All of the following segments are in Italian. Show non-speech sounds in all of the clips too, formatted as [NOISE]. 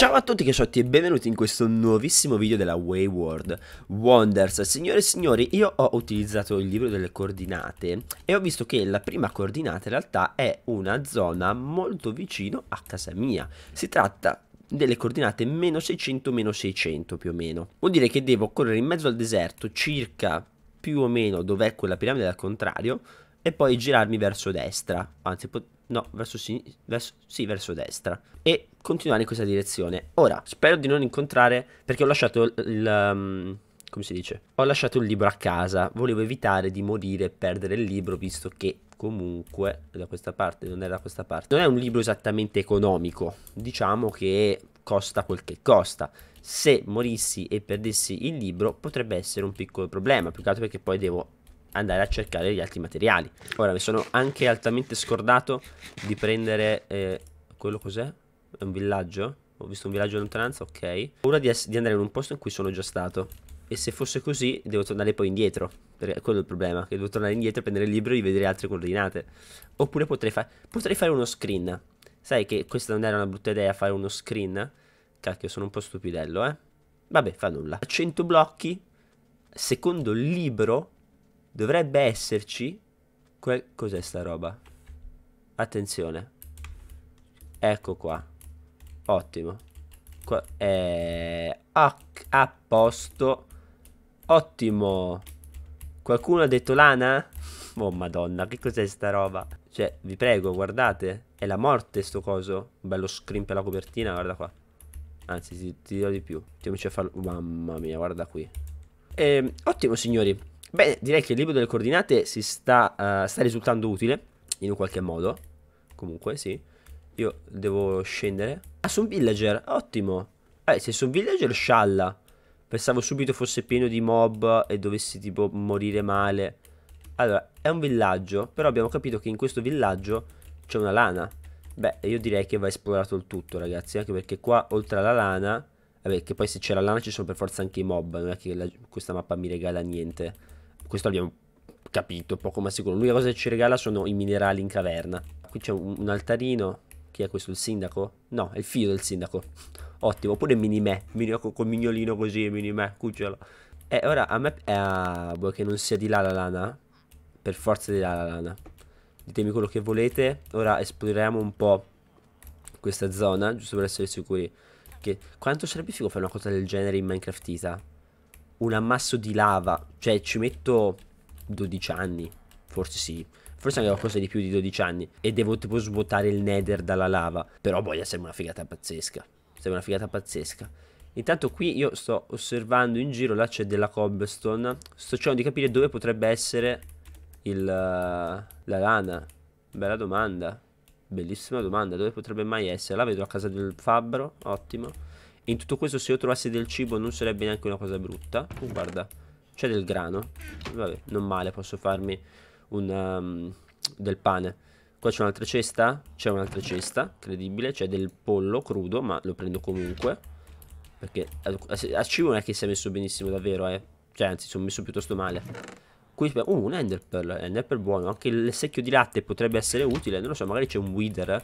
Ciao a tutti che sciotti e benvenuti in questo nuovissimo video della Wayward Wonders Signore e signori io ho utilizzato il libro delle coordinate e ho visto che la prima coordinata in realtà è una zona molto vicino a casa mia Si tratta delle coordinate meno 600 meno 600 più o meno Vuol dire che devo correre in mezzo al deserto circa più o meno dov'è quella piramide al contrario e poi girarmi verso destra, anzi no, verso, sin- verso, sì, verso destra e continuare in questa direzione. Ora, spero di non incontrare, perché ho lasciato il... il um, come si dice? Ho lasciato il libro a casa, volevo evitare di morire e perdere il libro, visto che comunque da questa parte non è da questa parte. Non è un libro esattamente economico, diciamo che costa quel che costa. Se morissi e perdessi il libro potrebbe essere un piccolo problema, più che altro perché poi devo andare a cercare gli altri materiali. Ora mi sono anche altamente scordato di prendere eh, quello cos'è? È un villaggio? Ho visto un villaggio in lontananza, ok. Ho paura di, di andare in un posto in cui sono già stato. E se fosse così, devo tornare poi indietro. Perché quello è il problema, che devo tornare indietro, prendere il libro e rivedere altre coordinate. Oppure potrei, fa potrei fare uno screen. Sai che questa non era una brutta idea, fare uno screen? Cacchio, sono un po' stupidello, eh. Vabbè, fa nulla. 100 blocchi, secondo libro Dovrebbe esserci... Que- cos'è sta roba? Attenzione. Ecco qua. Ottimo. Qua è... Eh, a, a posto. Ottimo. Qualcuno ha detto lana? Oh madonna, che cos'è sta roba? Cioè, vi prego, guardate. È la morte sto coso. Bello scrimp per la copertina, guarda qua. Anzi, ti, ti dirò di più. Mettiamoci a farlo. Mamma mia, guarda qui. E, ehm, ottimo, signori. Beh, direi che il libro delle coordinate si sta, uh, sta risultando utile, in un qualche modo. Comunque, sì. Io devo scendere. Ah, su un villager, ottimo. Eh, se un villager, scialla. Pensavo subito fosse pieno di mob e dovessi tipo morire male. Allora, è un villaggio, però abbiamo capito che in questo villaggio c'è una lana. Beh, io direi che va esplorato il tutto, ragazzi, anche perché qua, oltre alla lana... Vabbè, eh che poi se c'è la lana ci sono per forza anche i mob, non è che la... questa mappa mi regala niente. Questo abbiamo capito, poco ma sicuro. L'unica cosa che ci regala sono i minerali in caverna. Qui c'è un, un, altarino. Chi è questo? Il sindaco? No, è il figlio del sindaco. [LAUGHS] Ottimo, pure Minimè. Mini, con, con mignolino così, mini me cucciolo. E ora a me... Eh, vuoi che non sia di là la lana? Per forza di là la lana. Ditemi quello che volete. Ora esploriamo un po' questa zona, giusto per essere sicuri. Che, quanto sarebbe figo fare una cosa del genere in Minecraftita? un ammasso di lava. Cioè, ci metto 12 anni. Forse sì. Forse anche qualcosa di più di 12 anni. E devo tipo svuotare il nether dalla lava. Però boia, sembra una figata pazzesca. Sembra una figata pazzesca. Intanto qui io sto osservando in giro. Là c'è della cobblestone. Sto cercando di capire dove potrebbe essere il, eh, la lana. Bella domanda. Bellissima domanda. Dove potrebbe mai essere? La vedo a casa del fabbro. Ottimo. In tutto questo se io trovassi del cibo non sarebbe neanche una cosa brutta uh, Guarda, c'è del grano Vabbè, non male, posso farmi un, um, del pane Qua c'è un'altra cesta? C'è un'altra cesta, credibile C'è del pollo crudo, ma lo prendo comunque Perché a, a, a cibo non è che si è messo benissimo davvero, eh Cioè, anzi, sono messo piuttosto male Qui, uh, un enderpearl, eh, enderpearl buono Anche il secchio di latte potrebbe essere utile Non lo so, magari c'è un wither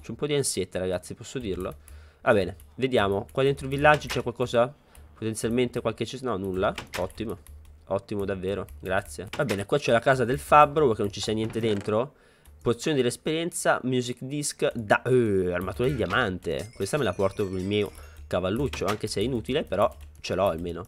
C'è un po' di ansietta, ragazzi, posso dirlo Va bene, vediamo. Qua dentro il villaggio c'è qualcosa? Potenzialmente qualche No, nulla. Ottimo. Ottimo davvero, grazie. Va bene, qua c'è la casa del fabbro, che non ci sia niente dentro. Pozione dell'esperienza, music disc, da... Uh, armatura di diamante. Questa me la porto con il mio cavalluccio, anche se è inutile, però ce l'ho almeno.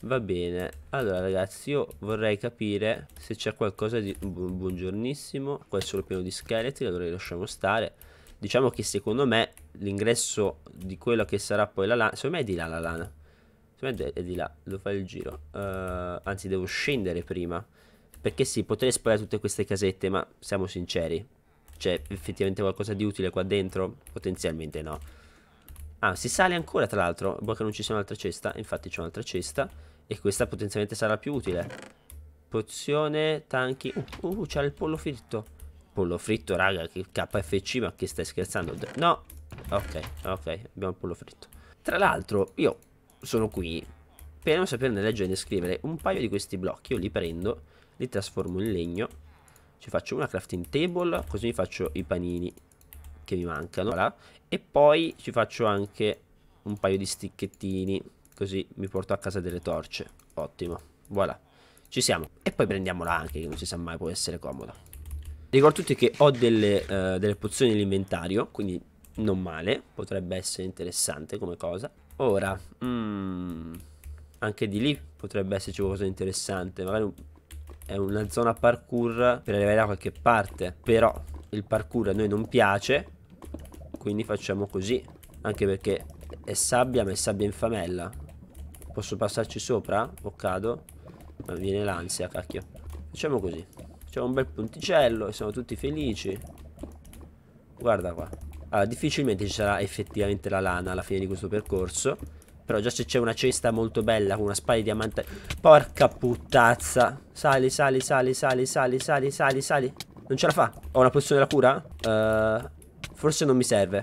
Va bene, allora ragazzi io vorrei capire se c'è qualcosa di... Bu buongiornissimo, qua è solo pieno di scheletri, allora li lasciamo stare. Diciamo che secondo me l'ingresso di quello che sarà poi la lana, secondo me è di là la lana. Secondo me è di là, devo fare il giro. Uh, anzi, devo scendere prima. Perché sì, potrei esplorare tutte queste casette, ma siamo sinceri. C'è cioè, effettivamente qualcosa di utile qua dentro? Potenzialmente no. Ah, si sale ancora tra l'altro, boh che non ci sia un'altra cesta, infatti c'è un'altra cesta e questa potenzialmente sarà più utile. Pozione, tanchi, uh, uh, uh c'era il pollo fritto. Pollo fritto, raga, che KFC, ma che stai scherzando? No, ok, ok, abbiamo il pollo fritto. Tra l'altro, io sono qui per non saperne leggere né scrivere un paio di questi blocchi. Io li prendo, li trasformo in legno, ci faccio una crafting table, così mi faccio i panini che mi mancano. Voilà. E poi ci faccio anche un paio di sticchettini, così mi porto a casa delle torce. Ottimo, voilà. Ci siamo. E poi prendiamola anche, che non si sa mai, può essere comoda. Ricordo tutti che ho delle, uh, delle pozioni nell'inventario, quindi non male, potrebbe essere interessante come cosa. Ora, mm, anche di lì potrebbe esserci qualcosa di interessante, magari è una zona parkour per arrivare da qualche parte, però il parkour a noi non piace, quindi facciamo così, anche perché è sabbia ma è sabbia in famella. Posso passarci sopra? O cado? Ma viene l'ansia, cacchio. Facciamo così. C'è un bel punticello e siamo tutti felici. Guarda qua. Allora, difficilmente ci sarà effettivamente la lana alla fine di questo percorso. Però già se c'è una cesta molto bella con una spada di diamante... Porca puttazza. Sali, sali, sali, sali, sali, sali, sali, sali. Non ce la fa. Ho una pozione della cura? Uh, forse non mi serve.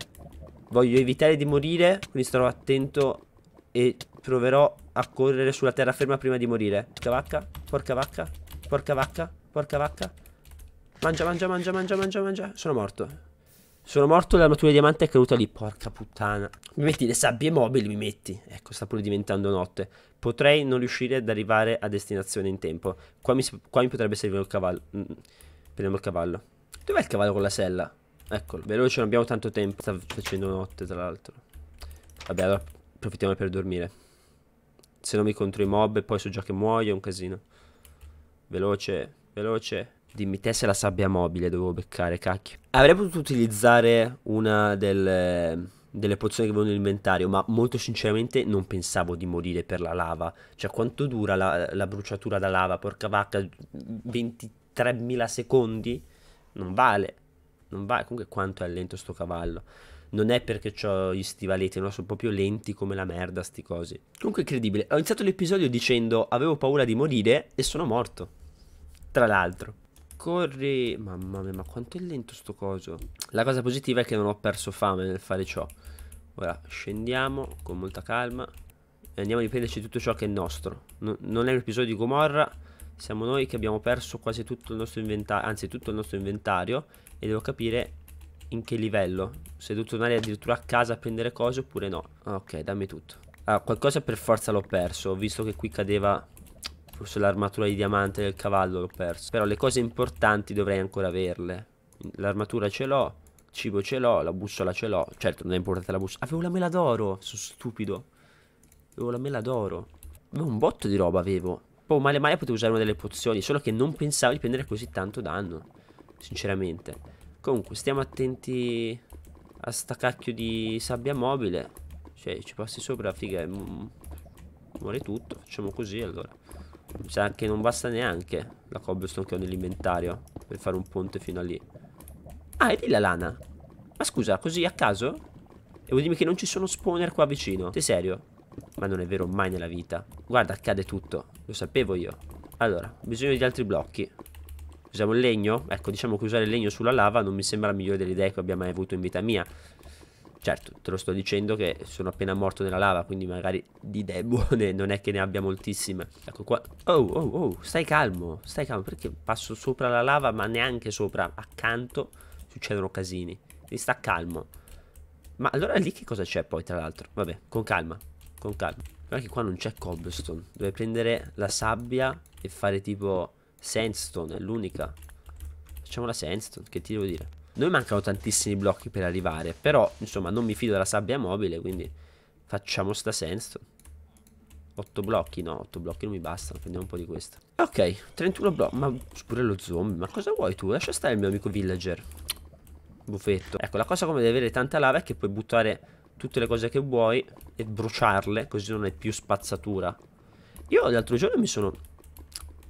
Voglio evitare di morire, quindi starò attento e proverò a correre sulla terraferma prima di morire. Porca vacca, porca vacca, porca vacca. Porca vacca. Mangia, mangia, mangia, mangia, mangia, mangia. Sono morto. Sono morto, e l'armatura di diamante è caduta lì. Porca puttana. Mi metti le sabbie mobili, mi metti. Ecco, sta pure diventando notte. Potrei non riuscire ad arrivare a destinazione in tempo. Qua mi, qua mi potrebbe servire il cavallo. Mm, mm. Prendiamo il cavallo. Dov'è il cavallo con la sella? Eccolo. Veloce, non abbiamo tanto tempo. Sta facendo notte, tra l'altro. Vabbè, allora approfittiamo per dormire. Se no mi contro i mob e poi so già che muoio, è un casino. Veloce. Veloce. Dimmi te se la sabbia mobile dovevo beccare, cacchio. Avrei potuto utilizzare una del, delle pozioni che avevo nell'inventario, ma molto sinceramente non pensavo di morire per la lava. Cioè, quanto dura la, la bruciatura da lava? Porca vacca, 23.000 secondi? Non vale. Non vale. Comunque quanto è lento sto cavallo. Non è perché ho gli stivaletti, no? Sono proprio lenti come la merda sti cosi. Comunque incredibile. Ho iniziato l'episodio dicendo avevo paura di morire e sono morto. Tra l'altro Corri Mamma mia ma quanto è lento sto coso La cosa positiva è che non ho perso fame nel fare ciò Ora scendiamo con molta calma E andiamo a riprenderci tutto ciò che è nostro no, Non è un episodio di Gomorra Siamo noi che abbiamo perso quasi tutto il nostro inventario Anzi tutto il nostro inventario E devo capire in che livello Se devo tornare addirittura a casa a prendere cose oppure no Ok dammi tutto Ah, qualcosa per forza l'ho perso, visto che qui cadeva Forse l'armatura di diamante del cavallo l'ho perso. Però le cose importanti dovrei ancora averle. L'armatura ce l'ho. cibo ce l'ho. La bussola ce l'ho. Certo, non è importante la bussola. Avevo la mela d'oro. Sono stupido. Avevo la mela d'oro. Avevo un botto di roba, avevo. Poi boh, male male potevo usare una delle pozioni. Solo che non pensavo di prendere così tanto danno. Sinceramente. Comunque, stiamo attenti a sta cacchio di sabbia mobile. Cioè, ci passi sopra, figa, muore tutto. Facciamo così, allora. Mi cioè, sa che non basta neanche la cobblestone che ho nell'inventario per fare un ponte fino a lì. Ah, e lì la lana. Ma scusa, così a caso? E vuol dire che non ci sono spawner qua vicino. Sei serio? Ma non è vero mai nella vita. Guarda, accade tutto. Lo sapevo io. Allora, bisogno di altri blocchi. Usiamo il legno? Ecco, diciamo che usare il legno sulla lava non mi sembra la migliore delle idee che abbia mai avuto in vita mia. Certo, te lo sto dicendo che sono appena morto nella lava, quindi magari di debole [LAUGHS] non è che ne abbia moltissime. Ecco qua. Oh, oh, oh, stai calmo, stai calmo, perché passo sopra la lava, ma neanche sopra, accanto succedono casini. Devi sta calmo. Ma allora lì che cosa c'è poi, tra l'altro? Vabbè, con calma, con calma. Guarda che qua non c'è cobblestone. Dovrei prendere la sabbia e fare tipo sandstone, è l'unica. Facciamo la sandstone, che ti devo dire? Noi mancano tantissimi blocchi per arrivare, però insomma non mi fido della sabbia mobile, quindi facciamo sta senso. 8 blocchi? No, 8 blocchi non mi bastano, prendiamo un po' di questo. Ok, 31 blocchi, ma pure lo zombie, ma cosa vuoi tu? Lascia stare il mio amico villager. Buffetto. Ecco, la cosa come di avere tanta lava è che puoi buttare tutte le cose che vuoi e bruciarle, così non è più spazzatura. Io l'altro giorno mi sono,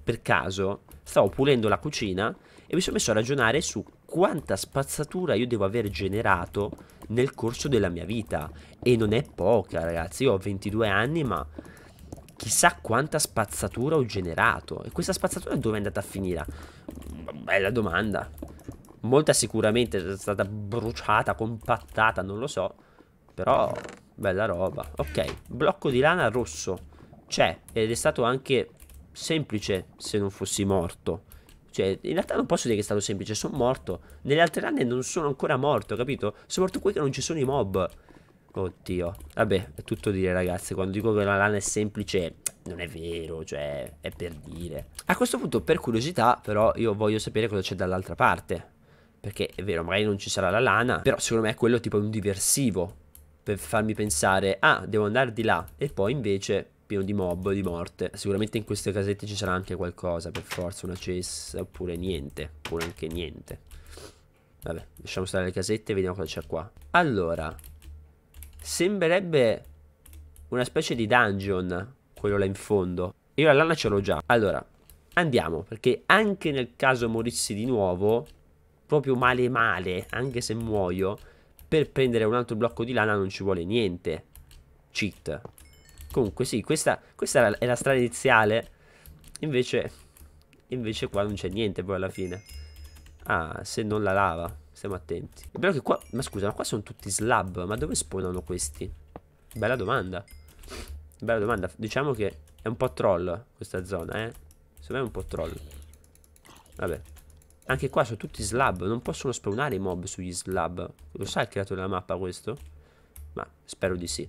per caso, stavo pulendo la cucina e mi sono messo a ragionare su quanta spazzatura io devo aver generato nel corso della mia vita. E non è poca, ragazzi. Io ho 22 anni, ma chissà quanta spazzatura ho generato. E questa spazzatura dove è andata a finire? Bella domanda. Molta sicuramente è stata bruciata, compattata, non lo so. Però, bella roba. Ok, blocco di lana rosso. C'è, ed è stato anche semplice se non fossi morto. Cioè, in realtà non posso dire che è stato semplice, sono morto. Nelle altre rane non sono ancora morto, capito? Sono morto qui che non ci sono i mob. Oddio. Vabbè, è tutto dire, ragazzi. Quando dico che la lana è semplice, non è vero, cioè, è per dire. A questo punto, per curiosità, però, io voglio sapere cosa c'è dall'altra parte. Perché è vero, magari non ci sarà la lana, però secondo me è quello tipo un diversivo. Per farmi pensare, ah, devo andare di là. E poi invece pieno di mob, di morte. Sicuramente in queste casette ci sarà anche qualcosa, per forza, una cessa oppure niente, oppure anche niente. Vabbè, lasciamo stare le casette e vediamo cosa c'è qua. Allora, sembrerebbe una specie di dungeon, quello là in fondo. Io la lana ce l'ho già. Allora, andiamo, perché anche nel caso morissi di nuovo, proprio male male, anche se muoio, per prendere un altro blocco di lana non ci vuole niente. Cheat. Comunque sì, questa, questa è la strada iniziale. Invece, invece qua non c'è niente poi alla fine. Ah, se non la lava. Stiamo attenti. Però che qua... Ma scusa, ma qua sono tutti slab. Ma dove spawnano questi? Bella domanda. Bella domanda. Diciamo che è un po' troll questa zona, eh. Secondo me è un po' troll. Vabbè. Anche qua sono tutti slab. Non possono spawnare i mob sugli slab. Lo sa il creatore della mappa questo? Ma spero di sì.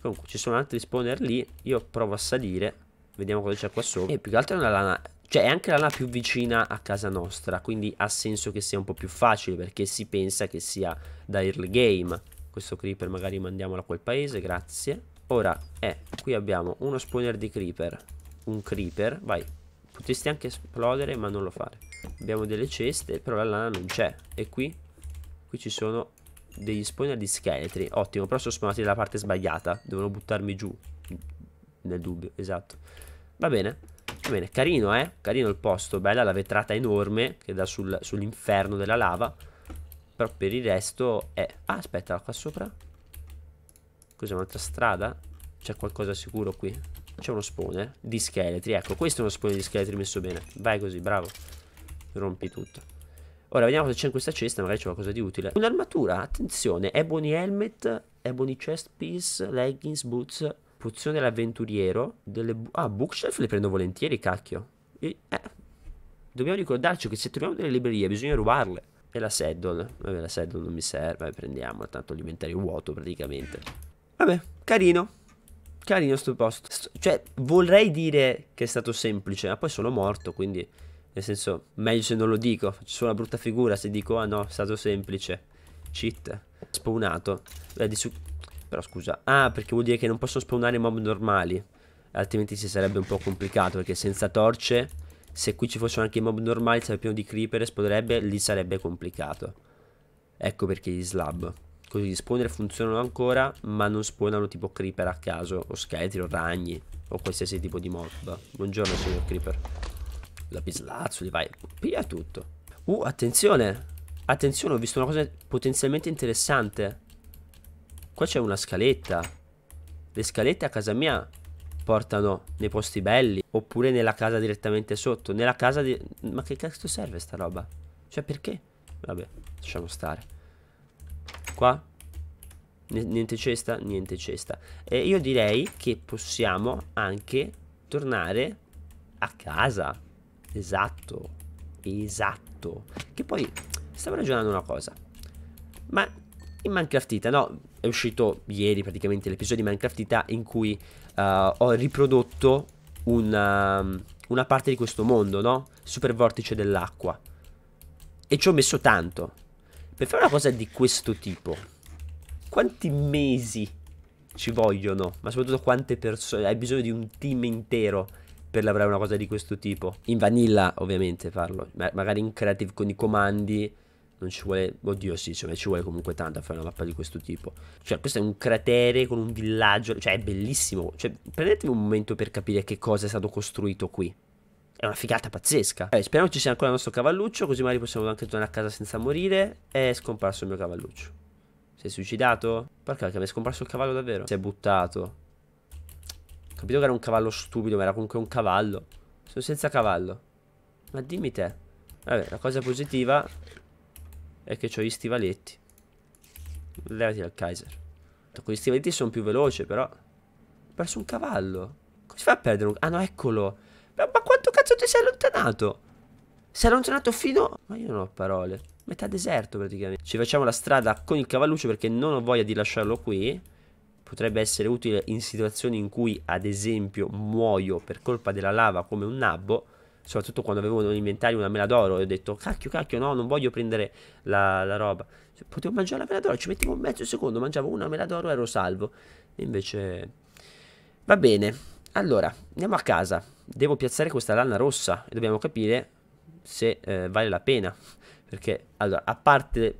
Comunque ci sono altri spawner lì Io provo a salire Vediamo cosa c'è qua sopra E più che altro è una lana Cioè è anche la lana più vicina a casa nostra Quindi ha senso che sia un po' più facile Perché si pensa che sia da early game Questo creeper magari mandiamolo a quel paese Grazie Ora, eh, qui abbiamo uno spawner di creeper Un creeper, vai Potresti anche esplodere ma non lo fare Abbiamo delle ceste però la lana non c'è E qui? Qui ci sono degli spawner di scheletri. Ottimo, però sono spawnati dalla parte sbagliata. Devono buttarmi giù. Nel dubbio, esatto. Va bene. Va bene, carino, eh? Carino il posto. Bella la vetrata enorme che dà sul, sull'inferno della lava. Però per il resto è... Ah, aspetta, qua sopra. Cos'è un'altra strada? C'è qualcosa sicuro qui? C'è uno spawner di scheletri. Ecco, questo è uno spawner di scheletri messo bene. Vai così, bravo. Rompi tutto. Ora vediamo se c'è in questa cesta, magari c'è qualcosa di utile. Un'armatura, attenzione, ebony helmet, ebony chest piece, leggings, boots, pozione dell'avventuriero, delle... Bu ah, bookshelf le prendo volentieri, cacchio. E, eh, dobbiamo ricordarci che se troviamo delle librerie bisogna rubarle. E la saddle, vabbè la saddle non mi serve, vabbè, prendiamola, tanto l'inventario è vuoto praticamente. Vabbè, carino. Carino sto posto. Sto, cioè, vorrei dire che è stato semplice, ma poi sono morto, quindi... Nel senso, meglio se non lo dico, faccio solo una brutta figura se dico ah no, è stato semplice. Cheat. Spawnato. Vedi su... Però scusa. Ah, perché vuol dire che non posso spawnare mob normali. Altrimenti si sarebbe un po' complicato perché senza torce, se qui ci fossero anche i mob normali, sarebbe pieno di creeper, spawnerebbe, lì sarebbe complicato. Ecco perché gli slab. Così gli spawner funzionano ancora, ma non spawnano tipo creeper a caso, o scheletri, o ragni, o qualsiasi tipo di mob. Buongiorno signor creeper lapislazzo, vai, piglia tutto. Uh, attenzione, attenzione, ho visto una cosa potenzialmente interessante. Qua c'è una scaletta. Le scalette a casa mia portano nei posti belli, oppure nella casa direttamente sotto. Nella casa di... Ma che cazzo serve sta roba? Cioè, perché? Vabbè, lasciamo stare. Qua Niente cesta, niente cesta. E io direi che possiamo anche tornare a casa. Esatto, esatto. Che poi stavo ragionando una cosa. Ma in Minecraftita, no, è uscito ieri praticamente l'episodio di Minecraftita in cui uh, ho riprodotto una, ehm, una parte di questo mondo, no? Super vortice dell'acqua. E ci ho messo tanto. Per fare una cosa di questo tipo, quanti mesi ci vogliono? Ma soprattutto quante persone? Hai bisogno di un team intero per lavorare una cosa di questo tipo. In vanilla ovviamente farlo, ma magari in creative con i comandi non ci vuole, oddio sì, cioè, ci vuole comunque tanto a fare una mappa di questo tipo. Cioè questo è un cratere con un villaggio, cioè è bellissimo. Cioè prendetevi un momento per capire che cosa è stato costruito qui. È una figata pazzesca. Eh, speriamo ci sia ancora il nostro cavalluccio, così magari possiamo anche tornare a casa senza morire. È scomparso il mio cavalluccio. Si è suicidato? Porca che mi è scomparso il cavallo davvero. Si è buttato. Capito che era un cavallo stupido, ma era comunque un cavallo. Sono senza cavallo. Ma dimmi te. Vabbè, la cosa positiva è che ho gli stivaletti. Levati dal Kaiser. Con gli stivaletti sono più veloce, però. Ho perso un cavallo. Come si fa a perdere un... Ah, no, eccolo. Ma, ma quanto cazzo ti sei allontanato? Sei allontanato fino... Ma io non ho parole. Metà deserto, praticamente. Ci facciamo la strada con il cavalluccio perché non ho voglia di lasciarlo qui potrebbe essere utile in situazioni in cui ad esempio muoio per colpa della lava come un nabbo soprattutto quando avevo nell'inventario una mela d'oro e ho detto cacchio cacchio no non voglio prendere la, la roba cioè, potevo mangiare la mela d'oro ci mettevo un mezzo secondo mangiavo una mela d'oro e ero salvo e invece va bene allora andiamo a casa devo piazzare questa lana rossa e dobbiamo capire se eh, vale la pena perché allora a parte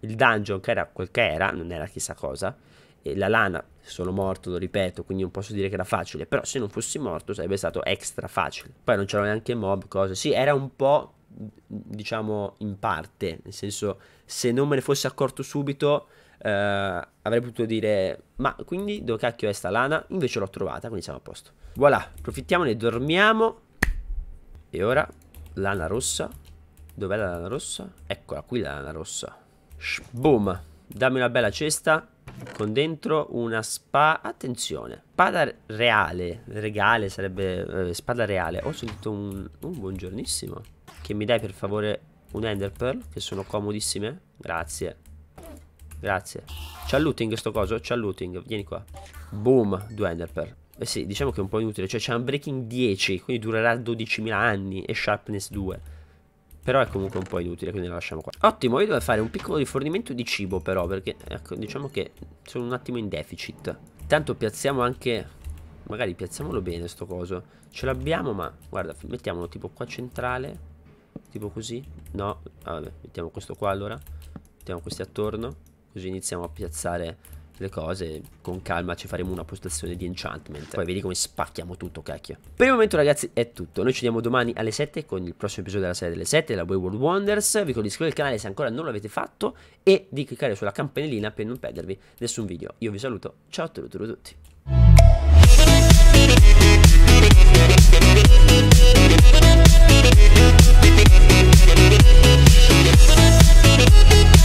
il dungeon che era quel che era non era chissà cosa la lana sono morto, lo ripeto, quindi non posso dire che era facile, però se non fossi morto sarebbe stato extra facile. Poi non c'erano neanche mob, cose. Sì, era un po' diciamo in parte, nel senso se non me ne fossi accorto subito eh, avrei potuto dire ma quindi dove cacchio è sta lana? Invece l'ho trovata, quindi siamo a posto. Voilà, approfittiamone, dormiamo. E ora lana rossa. Dov'è la lana rossa? Eccola qui la lana rossa. Boom, dammi una bella cesta con dentro una spa attenzione, spada reale, regale sarebbe eh, spada reale, ho sentito un, un buongiornissimo, che mi dai per favore un ender pearl, che sono comodissime, grazie, grazie, c'è looting sto coso, c'è looting, vieni qua, boom, due ender pearl, eh sì, diciamo che è un po' inutile, cioè c'è un breaking 10, quindi durerà 12.000 anni e sharpness 2, però è comunque un po' inutile, quindi la lasciamo qua. Ottimo, io devo fare un piccolo rifornimento di cibo però, perché ecco, diciamo che sono un attimo in deficit. Intanto piazziamo anche... Magari piazziamolo bene sto coso. Ce l'abbiamo, ma guarda, mettiamolo tipo qua centrale. Tipo così. No, vabbè, mettiamo questo qua allora. Mettiamo questi attorno. Così iniziamo a piazzare le cose con calma ci faremo una postazione di enchantment poi vedi come spacchiamo tutto cacchio per il momento ragazzi è tutto noi ci vediamo domani alle 7 con il prossimo episodio della serie delle 7 della Wayward Wonders vi condivido al canale se ancora non l'avete fatto e di cliccare sulla campanellina per non perdervi nessun video io vi saluto ciao a tutti We'll be right back.